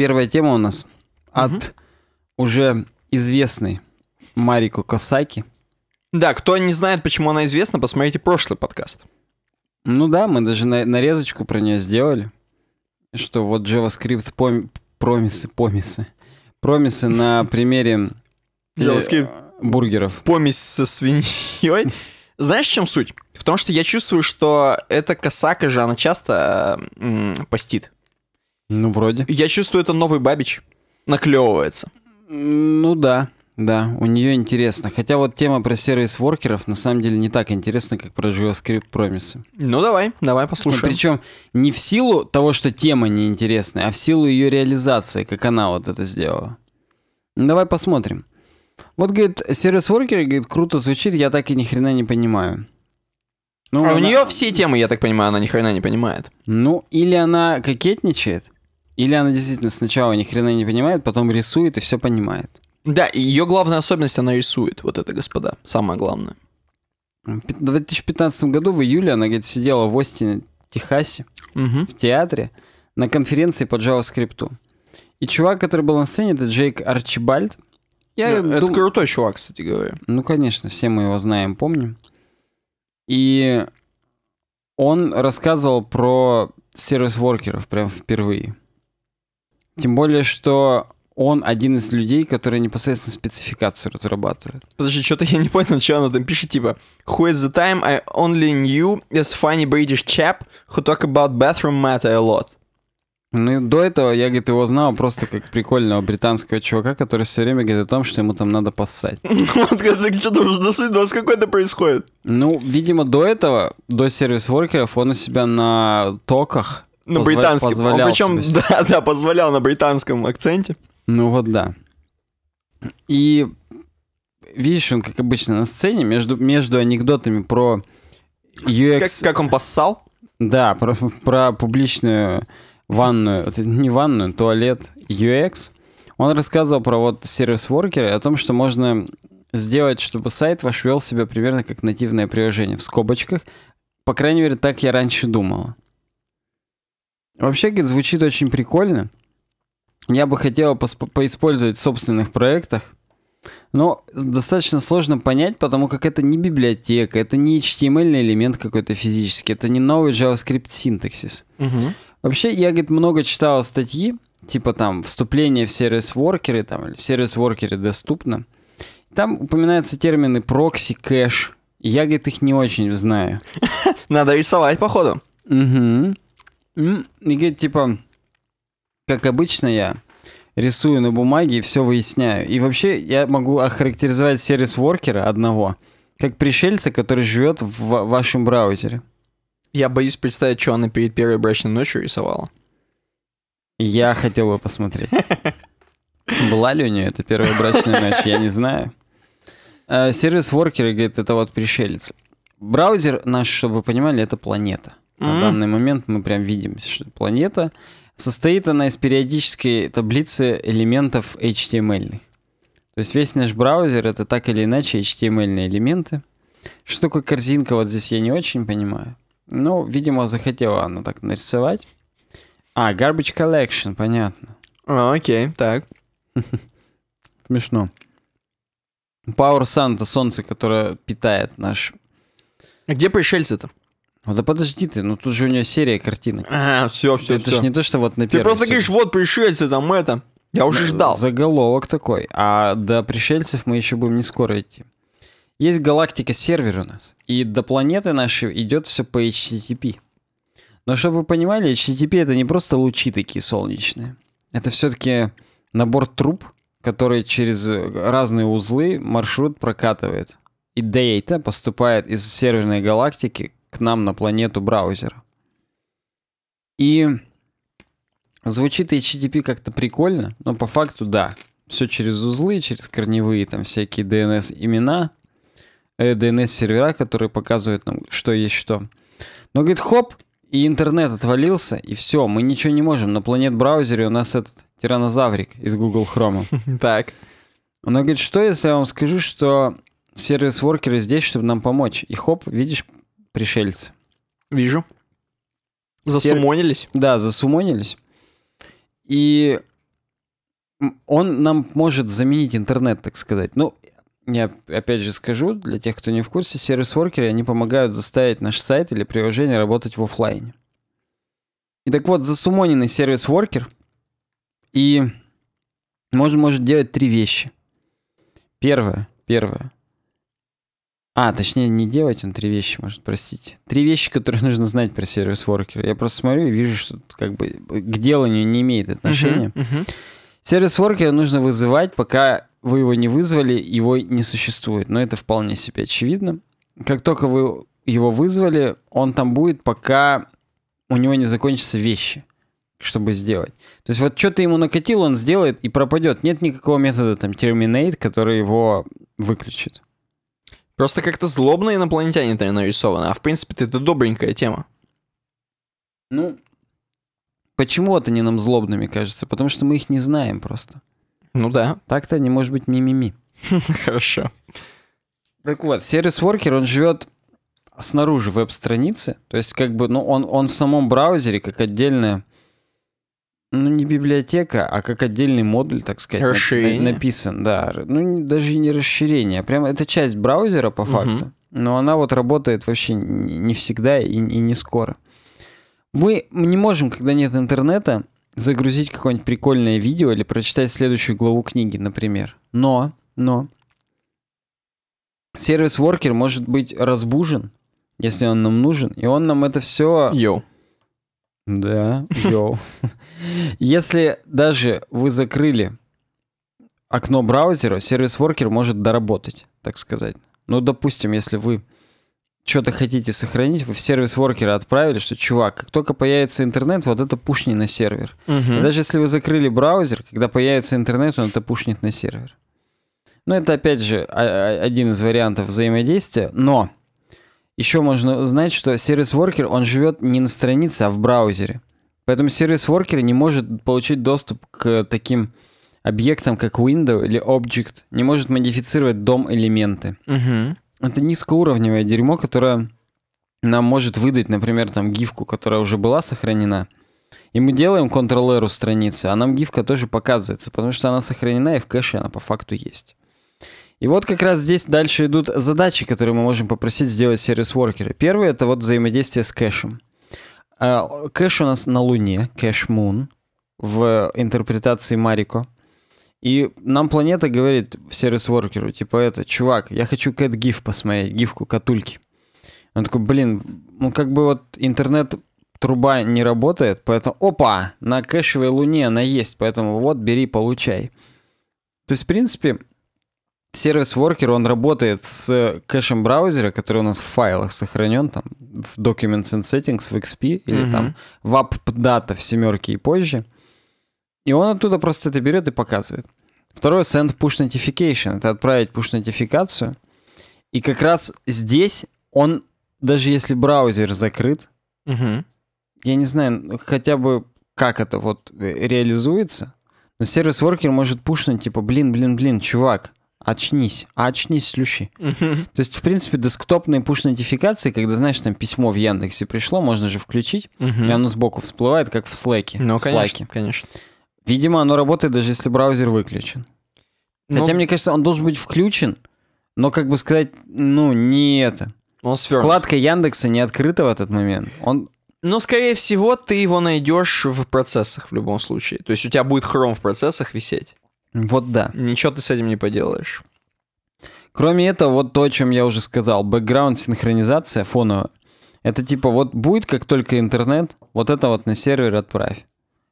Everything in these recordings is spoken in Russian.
Первая тема у нас от угу. уже известной Марико Косаки. Да, кто не знает, почему она известна, посмотрите прошлый подкаст. Ну да, мы даже на, нарезочку про нее сделали. Что вот JavaScript пом, промисы, помисы. Промисы на примере э, JavaScript бургеров. Помесь со свиньей. Знаешь, в чем суть? В том, что я чувствую, что эта косака же, она часто э, постит. Ну, вроде. Я чувствую, это новый Бабич наклевывается. Ну да, да, у нее интересно. Хотя вот тема про сервис-воркеров на самом деле не так интересна, как про JavaScript промисы. Ну давай, давай ну, послушаем. причем не в силу того, что тема неинтересная, а в силу ее реализации, как она вот это сделала. Ну, давай посмотрим. Вот, говорит, сервис-воркеры, говорит, круто звучит, я так и ни хрена не понимаю. Ну, а она... у нее все темы, я так понимаю, она ни хрена не понимает. Ну, или она кокетничает, или она действительно сначала ни хрена не понимает, потом рисует и все понимает. Да, ее главная особенность, она рисует, вот это, господа, самое главное. В 2015 году, в июле, она, говорит, сидела в Остине, Техасе, угу. в театре, на конференции по JavaScript. И чувак, который был на сцене, это Джейк Арчибальд. Я да, ну, дум... Это крутой чувак, кстати говоря. Ну, конечно, все мы его знаем, помним. И он рассказывал про сервис-воркеров прям впервые. Тем более, что он один из людей, которые непосредственно спецификацию разрабатывают. Подожди, что-то я не понял, что она там пишет, типа Who is the time I only knew this funny British chap who talk about bathroom matter a lot? Ну, до этого я, говорит, его знал просто как прикольного британского чувака, который все время говорит о том, что ему там надо поссать. Вот когда что то там до свидос какой-то происходит. Ну, видимо, до этого, до сервис-воркеров, он у себя на токах на британском, британский. Позволял Причем, себе. да, да, позволял на британском акценте. Ну вот да. И видишь, он, как обычно, на сцене, между, между анекдотами про UX... Как, как он поссал? Да, про, про публичную ванную, не ванную, туалет UX. Он рассказывал про вот сервис-воркеры, о том, что можно сделать, чтобы сайт ваш вел себя примерно как нативное приложение в скобочках. По крайней мере, так я раньше думал. Вообще, говорит, звучит очень прикольно. Я бы хотел поиспользовать в собственных проектах. Но достаточно сложно понять, потому как это не библиотека, это не HTML элемент какой-то физический, это не новый JavaScript синтаксис. Угу. Вообще, я, говорит, много читал статьи, типа там вступление в сервис-воркеры, там, или сервис-воркеры доступно. Там упоминаются термины прокси, кэш. Я, говорит, их не очень знаю. Надо рисовать, походу. Угу. И типа, как обычно я рисую на бумаге и все выясняю. И вообще я могу охарактеризовать сервис-воркера одного как пришельца, который живет в вашем браузере. Я боюсь представить, что она перед первой брачной ночью рисовала. Я хотел бы посмотреть. Была ли у нее эта первая брачная ночь, я не знаю. А, Сервис-воркеры, говорит, это вот пришелец. Браузер наш, чтобы вы понимали, это планета. Mm-hmm. На данный момент мы прям видим, что планета. Состоит она из периодической таблицы элементов HTML. То есть весь наш браузер это так или иначе HTML элементы. Что такое корзинка, вот здесь я не очень понимаю. Ну, видимо, захотела она так нарисовать. А, garbage collection, понятно. А, окей, так. Смешно. Power Santa солнце, которое питает наш... А где пришельцы-то? Ну да подожди ты, ну тут же у нее серия картинок. А, все, все, Это же не то, что вот на Ты просто все. говоришь, вот пришельцы, там это. Я уже ждал. Заголовок такой. А до пришельцев мы еще будем не скоро идти. Есть галактика сервер у нас, и до планеты нашей идет все по HTTP. Но чтобы вы понимали, HTTP это не просто лучи такие солнечные. Это все-таки набор труб, который через разные узлы маршрут прокатывает. И дейта поступает из серверной галактики к нам на планету браузера. И звучит HTTP как-то прикольно, но по факту да. Все через узлы, через корневые там всякие DNS-имена, э, DNS-сервера, которые показывают нам, что есть что. Но, говорит, хоп, и интернет отвалился, и все, мы ничего не можем. На планет браузере у нас этот тиранозаврик из Google Chrome. Так. Он говорит, что если я вам скажу, что сервис-воркеры здесь, чтобы нам помочь? И хоп, видишь, пришельцы. Вижу. Засумонились? Сер... Да, засумонились. И он нам может заменить интернет, так сказать. Ну, я опять же скажу, для тех, кто не в курсе, сервис-воркеры, они помогают заставить наш сайт или приложение работать в офлайне. И так вот, засумоненный сервис-воркер и может, может делать три вещи. Первое, первое. А, точнее, не делать он три вещи, может, простите. Три вещи, которые нужно знать про сервис-воркер. Я просто смотрю и вижу, что как бы э, к деланию не имеет отношения. Uh-huh, uh-huh. Сервис-воркера нужно вызывать, пока вы его не вызвали, его не существует. Но это вполне себе очевидно. Как только вы его вызвали, он там будет, пока у него не закончатся вещи, чтобы сделать. То есть вот что-то ему накатил, он сделает и пропадет. Нет никакого метода там terminate, который его выключит. Просто как-то злобно инопланетяне там нарисованы. А в принципе это добренькая тема. Ну, почему-то они нам злобными кажется, потому что мы их не знаем просто. Ну да. Так-то они, может быть, мимими. Хорошо. Так вот, сервис-воркер, он живет снаружи веб-страницы, то есть как бы, ну, он, он в самом браузере, как отдельная ну, не библиотека, а как отдельный модуль, так сказать, расширение. На, на, написан, да. Ну, даже не расширение, а прямо это часть браузера по факту, угу. но она вот работает вообще не всегда и, и не скоро. Мы не можем, когда нет интернета, загрузить какое-нибудь прикольное видео или прочитать следующую главу книги, например. Но, но сервис-воркер может быть разбужен, если он нам нужен, и он нам это все Йо. Да, йоу. Если даже вы закрыли окно браузера, сервис-воркер может доработать, так сказать. Ну, допустим, если вы что-то хотите сохранить, вы в сервис воркера отправили, что, чувак, как только появится интернет, вот это пушни на сервер. Угу. даже если вы закрыли браузер, когда появится интернет, он это пушнет на сервер. Ну, это, опять же, один из вариантов взаимодействия, но еще можно знать, что сервис-воркер, он живет не на странице, а в браузере. Поэтому сервис-воркер не может получить доступ к таким объектам, как window или object, не может модифицировать дом элементы. Угу. Это низкоуровневое дерьмо, которое нам может выдать, например, там гифку, которая уже была сохранена, и мы делаем Ctrl-R у страницы, а нам гифка тоже показывается, потому что она сохранена и в кэше она по факту есть. И вот как раз здесь дальше идут задачи, которые мы можем попросить сделать сервис-воркеры. Первое — это вот взаимодействие с кэшем. А, кэш у нас на Луне, кэш Moon, в интерпретации Марико. И нам планета говорит сервис-воркеру, типа это, чувак, я хочу кэт гиф посмотреть, гифку катульки. Он такой, блин, ну как бы вот интернет труба не работает, поэтому, опа, на кэшевой луне она есть, поэтому вот, бери, получай. То есть, в принципе, сервис-воркер, он работает с кэшем браузера, который у нас в файлах сохранен, там, в Documents and Settings, в XP, или угу. там в AppData в семерке и позже. И он оттуда просто это берет и показывает. Второе, send push notification. Это отправить push нотификацию. И как раз здесь он, даже если браузер закрыт, угу. я не знаю, ну, хотя бы как это вот э, реализуется, но сервис-воркер может пушнуть, типа, блин, блин, блин, чувак, Очнись, очнись, слющи. То есть, в принципе, десктопные пуш-нотификации, когда, знаешь, там письмо в Яндексе пришло, можно же включить, и оно сбоку всплывает, как в Слэке. Ну, в конечно, конечно. Видимо, оно работает, даже если браузер выключен. Ну, Хотя, мне кажется, он должен быть включен, но, как бы сказать, ну, не это. Он свернут. Вкладка Яндекса не открыта в этот момент. Он, но, ну, скорее всего, ты его найдешь в процессах в любом случае. То есть у тебя будет Chrome в процессах висеть. Вот да. Ничего ты с этим не поделаешь. Кроме этого, вот то, о чем я уже сказал, бэкграунд синхронизация фоновая. Это типа вот будет, как только интернет, вот это вот на сервер отправь.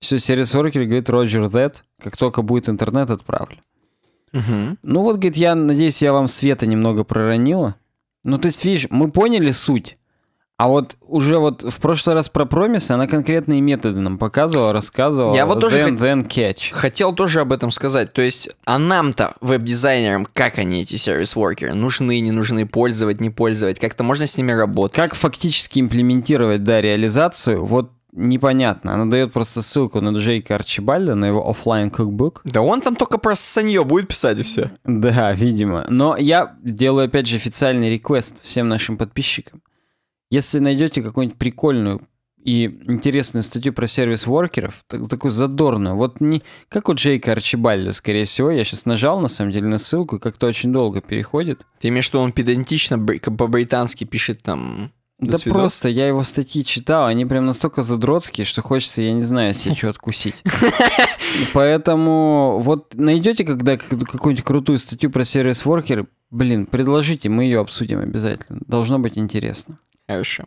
Все, сервис worker говорит, Roger that, как только будет интернет, отправлю. Угу. Ну вот, говорит, я надеюсь, я вам света немного проронила. Ну, то есть, видишь, мы поняли суть. А вот уже вот в прошлый раз про промисы она конкретные методы нам показывала, рассказывала. Я вот тоже then, then catch. хотел тоже об этом сказать. То есть, а нам-то, веб-дизайнерам, как они, эти сервис-воркеры, нужны, не нужны, пользовать, не пользовать, как-то можно с ними работать. Как фактически имплементировать, да, реализацию, вот непонятно. Она дает просто ссылку на Джейка Арчибальда, на его офлайн кукбук. Да он там только про санье будет писать и все. Да, видимо. Но я делаю, опять же, официальный реквест всем нашим подписчикам. Если найдете какую-нибудь прикольную и интересную статью про сервис-воркеров, так, такую задорную, вот не как у Джейка Арчибальда, скорее всего, я сейчас нажал на самом деле на ссылку, и как-то очень долго переходит. Ты имеешь, что он педантично по-британски пишет там да свидос. просто, я его статьи читал, они прям настолько задротские, что хочется, я не знаю, себе что откусить. Поэтому вот найдете когда какую-нибудь крутую статью про сервис-воркеры, блин, предложите, мы ее обсудим обязательно. Должно быть интересно. Эша.